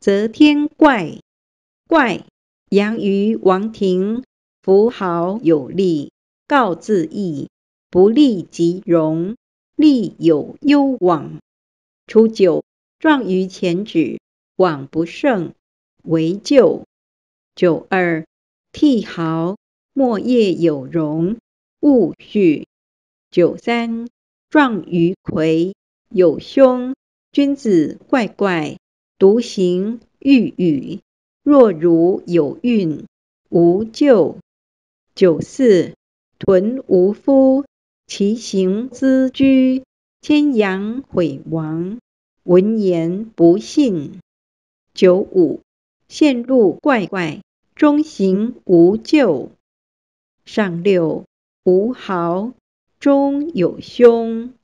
则天怪怪，羊于王庭，福好有力，告自缢，不利即容，利有攸往。初九，壮于前趾，往不胜，为咎。九二，替毫，末业有容，勿恤。九三，壮于魁，有凶，君子怪怪。独行欲语，若如有孕，无咎。九四，屯无夫，其行之居，千羊毁亡，闻言不信。九五，陷入怪怪，中行无咎。上六，无豪，中有凶。